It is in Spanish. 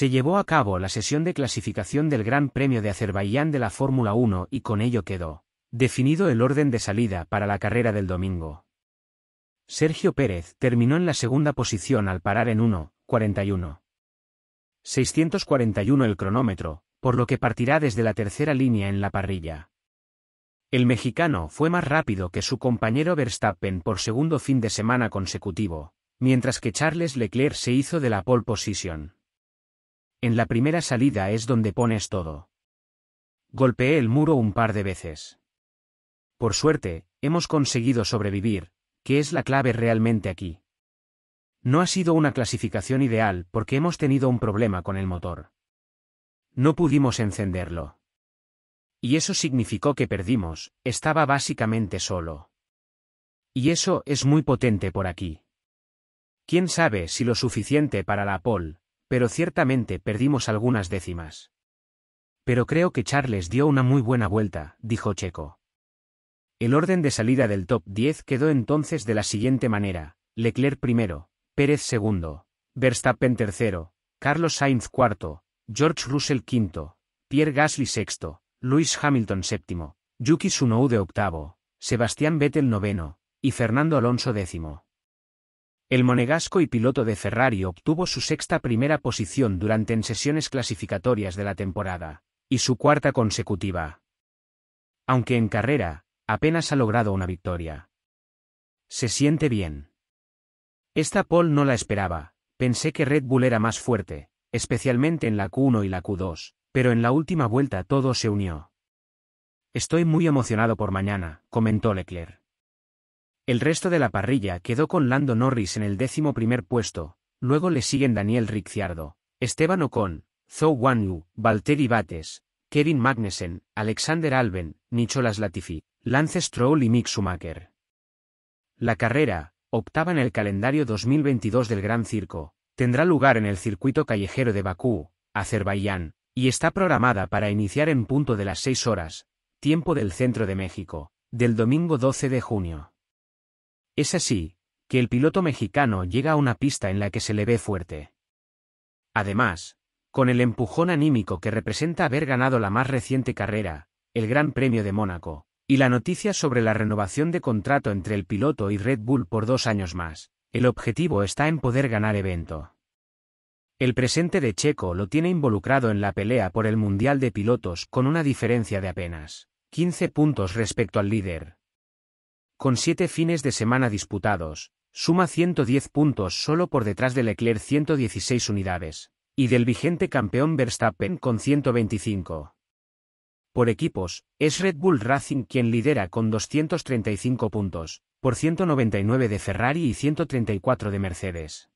se llevó a cabo la sesión de clasificación del Gran Premio de Azerbaiyán de la Fórmula 1 y con ello quedó definido el orden de salida para la carrera del domingo. Sergio Pérez terminó en la segunda posición al parar en 1'41.641 el cronómetro, por lo que partirá desde la tercera línea en la parrilla. El mexicano fue más rápido que su compañero Verstappen por segundo fin de semana consecutivo, mientras que Charles Leclerc se hizo de la pole position. En la primera salida es donde pones todo. Golpeé el muro un par de veces. Por suerte, hemos conseguido sobrevivir, que es la clave realmente aquí. No ha sido una clasificación ideal porque hemos tenido un problema con el motor. No pudimos encenderlo. Y eso significó que perdimos, estaba básicamente solo. Y eso es muy potente por aquí. ¿Quién sabe si lo suficiente para la pole pero ciertamente perdimos algunas décimas. Pero creo que Charles dio una muy buena vuelta, dijo Checo. El orden de salida del top 10 quedó entonces de la siguiente manera, Leclerc primero, Pérez segundo, Verstappen tercero, Carlos Sainz cuarto, George Russell quinto, Pierre Gasly sexto, Lewis Hamilton séptimo, Yuki de octavo, Sebastián Vettel noveno, y Fernando Alonso décimo. El monegasco y piloto de Ferrari obtuvo su sexta primera posición durante en sesiones clasificatorias de la temporada, y su cuarta consecutiva. Aunque en carrera, apenas ha logrado una victoria. Se siente bien. Esta pole no la esperaba, pensé que Red Bull era más fuerte, especialmente en la Q1 y la Q2, pero en la última vuelta todo se unió. Estoy muy emocionado por mañana, comentó Leclerc. El resto de la parrilla quedó con Lando Norris en el décimo primer puesto, luego le siguen Daniel Ricciardo, Esteban Ocon, Zhou Wanyu, Valtteri Bates, Kevin Magnussen, Alexander Alben, Nicholas Latifi, Lance Stroll y Mick Schumacher. La carrera, octava en el calendario 2022 del Gran Circo, tendrá lugar en el circuito callejero de Bakú, Azerbaiyán, y está programada para iniciar en punto de las 6 horas, tiempo del centro de México, del domingo 12 de junio. Es así, que el piloto mexicano llega a una pista en la que se le ve fuerte. Además, con el empujón anímico que representa haber ganado la más reciente carrera, el Gran Premio de Mónaco, y la noticia sobre la renovación de contrato entre el piloto y Red Bull por dos años más, el objetivo está en poder ganar evento. El presente de Checo lo tiene involucrado en la pelea por el Mundial de Pilotos con una diferencia de apenas 15 puntos respecto al líder, con siete fines de semana disputados, suma 110 puntos solo por detrás de Leclerc 116 unidades, y del vigente campeón Verstappen con 125. Por equipos, es Red Bull Racing quien lidera con 235 puntos, por 199 de Ferrari y 134 de Mercedes.